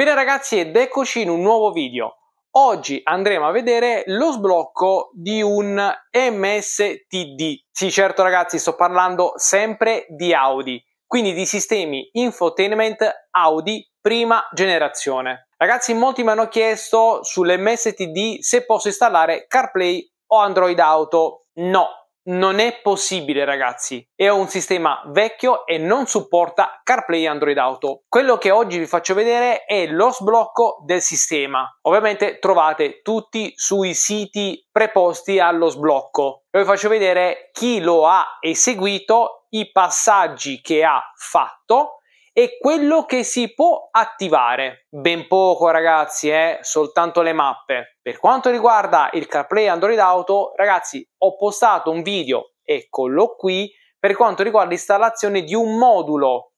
Bene ragazzi ed eccoci in un nuovo video. Oggi andremo a vedere lo sblocco di un MSTD. Sì certo ragazzi sto parlando sempre di Audi, quindi di sistemi infotainment Audi prima generazione. Ragazzi molti mi hanno chiesto sull'MSTD se posso installare CarPlay o Android Auto. No, non è possibile, ragazzi. È un sistema vecchio e non supporta CarPlay Android Auto. Quello che oggi vi faccio vedere è lo sblocco del sistema. Ovviamente trovate tutti sui siti preposti allo sblocco. E vi faccio vedere chi lo ha eseguito, i passaggi che ha fatto e quello che si può attivare. Ben poco ragazzi, eh? soltanto le mappe. Per quanto riguarda il CarPlay Android Auto, ragazzi, ho postato un video, eccolo qui, per quanto riguarda l'installazione di un modulo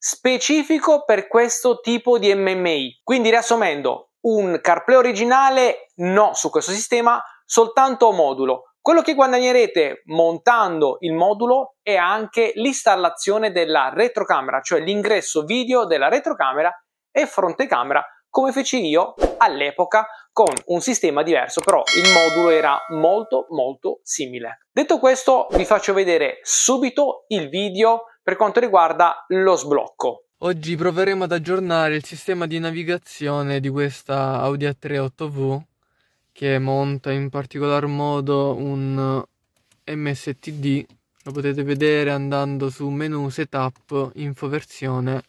specifico per questo tipo di MMI. Quindi riassumendo, un CarPlay originale no su questo sistema, soltanto modulo. Quello che guadagnerete montando il modulo è anche l'installazione della retrocamera, cioè l'ingresso video della retrocamera e fronte camera come feci io all'epoca con un sistema diverso, però il modulo era molto molto simile. Detto questo vi faccio vedere subito il video per quanto riguarda lo sblocco. Oggi proveremo ad aggiornare il sistema di navigazione di questa Audi A3 8V che monta in particolar modo un eh, MSTD lo potete vedere andando su menu setup info versione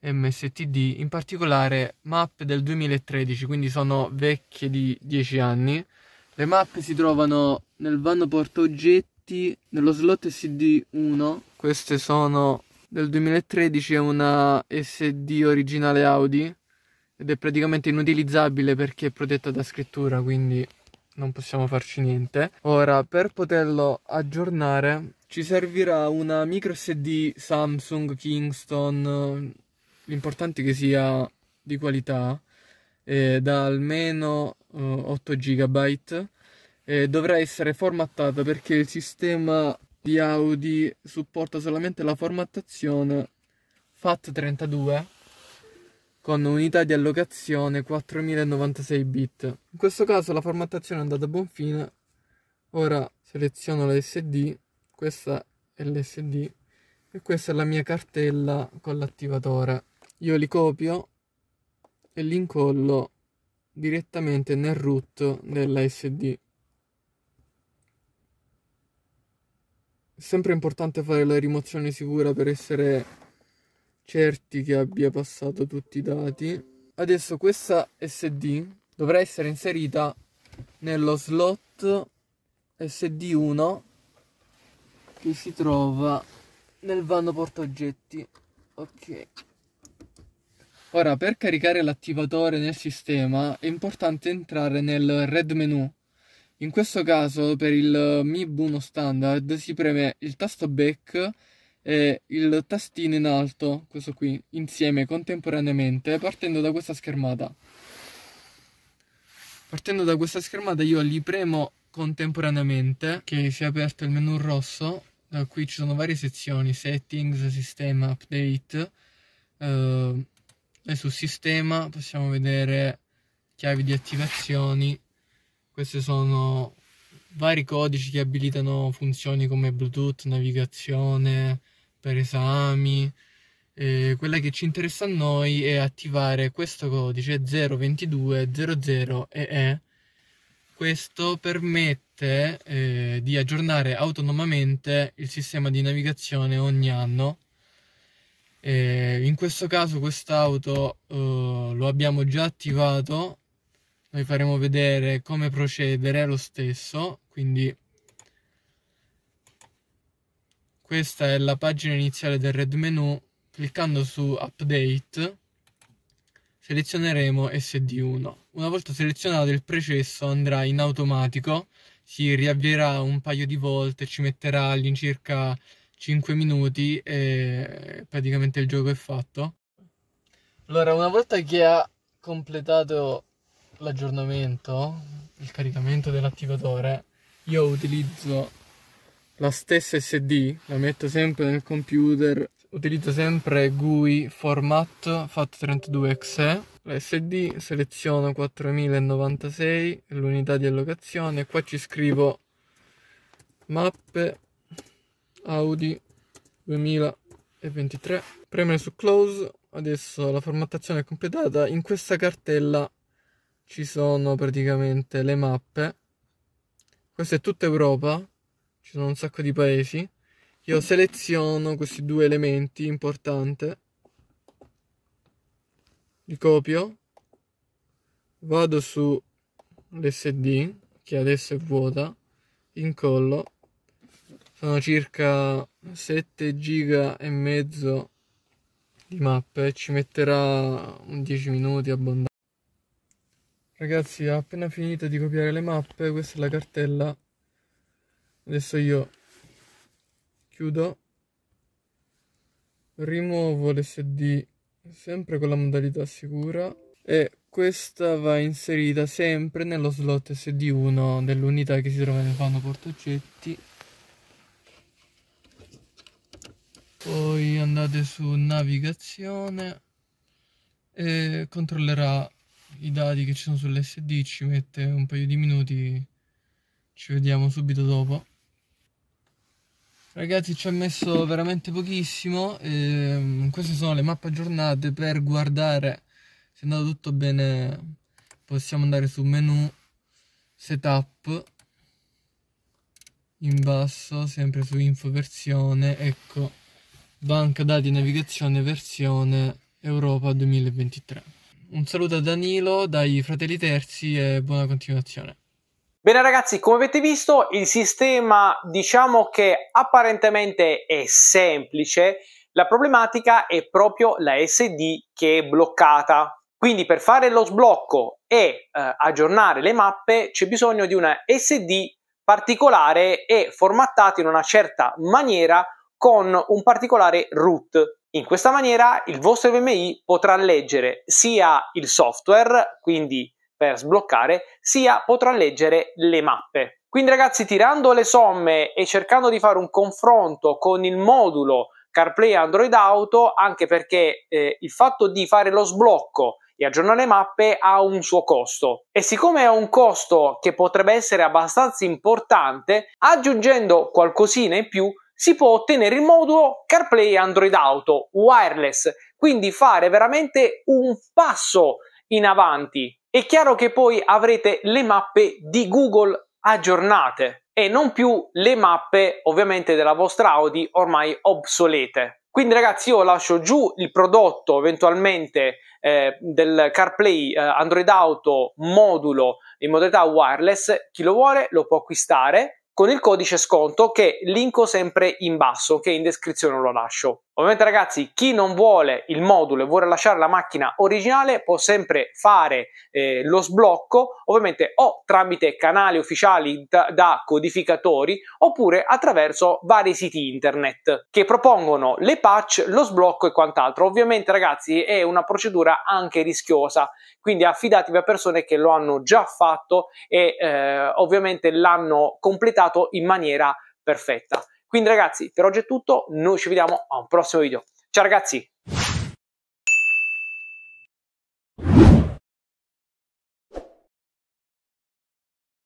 MSTD in particolare mappe del 2013 quindi sono vecchie di 10 anni le mappe si trovano nel vano porta oggetti nello slot SD1 queste sono del 2013 è una SD originale Audi ed è praticamente inutilizzabile perché è protetta da scrittura, quindi non possiamo farci niente. Ora, per poterlo aggiornare, ci servirà una micro SD Samsung Kingston, eh, l'importante è che sia di qualità, eh, da almeno eh, 8 GB. Eh, dovrà essere formattata perché il sistema di Audi supporta solamente la formattazione FAT32 con unità di allocazione 4096 bit. In questo caso la formattazione è andata a buon fine. Ora seleziono la SD, questa è l'SD e questa è la mia cartella con l'attivatore. Io li copio e li incollo direttamente nel root della SD. È sempre importante fare la rimozione sicura per essere certi che abbia passato tutti i dati. Adesso questa SD dovrà essere inserita nello slot SD1 che si trova nel vano portaoggetti. Ok. Ora, per caricare l'attivatore nel sistema è importante entrare nel Red Menu. In questo caso, per il MIB1 standard, si preme il tasto Back e il tastino in alto, questo qui, insieme contemporaneamente, partendo da questa schermata. Partendo da questa schermata io li premo contemporaneamente, che si è aperto il menu rosso, da qui ci sono varie sezioni, settings, sistema, update, eh, e su sistema possiamo vedere chiavi di attivazioni, queste sono vari codici che abilitano funzioni come Bluetooth, navigazione, per esami. Eh, quella che ci interessa a noi è attivare questo codice 02200EE. Questo permette eh, di aggiornare autonomamente il sistema di navigazione ogni anno. Eh, in questo caso quest'auto eh, lo abbiamo già attivato, noi faremo vedere come procedere lo stesso quindi questa è la pagina iniziale del red menu cliccando su update selezioneremo SD1. Una volta selezionato il processo andrà in automatico, si riavvierà un paio di volte, ci metterà all'incirca 5 minuti e praticamente il gioco è fatto. Allora, una volta che ha completato l'aggiornamento, il caricamento dell'attivatore, io utilizzo la stessa SD, la metto sempre nel computer, utilizzo sempre GUI format FAT32XE, la SD, seleziono 4096, l'unità di allocazione, qua ci scrivo mappe Audi 2023, premere su close, adesso la formattazione è completata, in questa cartella ci sono praticamente le mappe questa è tutta Europa, ci sono un sacco di paesi. Io seleziono questi due elementi importanti, li copio, vado su l'SD che adesso è vuota, incollo, sono circa 7 giga e mezzo di mappe, ci metterà 10 minuti abbondanti. Ragazzi, ho appena finito di copiare le mappe, questa è la cartella. Adesso io chiudo, rimuovo l'SD sempre con la modalità sicura e questa va inserita sempre nello slot SD1 dell'unità che si trova nel vano portoggetti. Poi andate su navigazione e controllerà i dati che ci sono sull'SD ci mette un paio di minuti ci vediamo subito dopo ragazzi ci ha messo veramente pochissimo e ehm, queste sono le mappe aggiornate per guardare se è andato tutto bene possiamo andare su menu setup in basso sempre su info versione ecco banca dati navigazione versione Europa 2023 un saluto a Danilo dai Fratelli Terzi e buona continuazione. Bene ragazzi, come avete visto il sistema diciamo che apparentemente è semplice, la problematica è proprio la SD che è bloccata. Quindi per fare lo sblocco e eh, aggiornare le mappe c'è bisogno di una SD particolare e formattata in una certa maniera con un particolare root. In questa maniera il vostro VMI potrà leggere sia il software, quindi per sbloccare, sia potrà leggere le mappe. Quindi ragazzi, tirando le somme e cercando di fare un confronto con il modulo CarPlay Android Auto, anche perché eh, il fatto di fare lo sblocco e aggiornare mappe ha un suo costo e siccome è un costo che potrebbe essere abbastanza importante, aggiungendo qualcosina in più si può ottenere il modulo CarPlay Android Auto wireless, quindi fare veramente un passo in avanti. È chiaro che poi avrete le mappe di Google aggiornate e non più le mappe ovviamente della vostra Audi ormai obsolete. Quindi ragazzi io lascio giù il prodotto eventualmente eh, del CarPlay eh, Android Auto modulo in modalità wireless, chi lo vuole lo può acquistare con il codice sconto che linko sempre in basso, che in descrizione lo lascio. Ovviamente ragazzi, chi non vuole il modulo e vuole lasciare la macchina originale può sempre fare eh, lo sblocco, ovviamente o tramite canali ufficiali da, da, codificatori oppure attraverso vari siti internet che propongono le patch, lo sblocco e quant'altro. Ovviamente ragazzi è una procedura anche rischiosa, quindi affidatevi a persone che lo hanno già fatto e eh, ovviamente l'hanno completato in maniera perfetta. Quindi ragazzi, per oggi è tutto, noi ci vediamo a un prossimo video. Ciao ragazzi!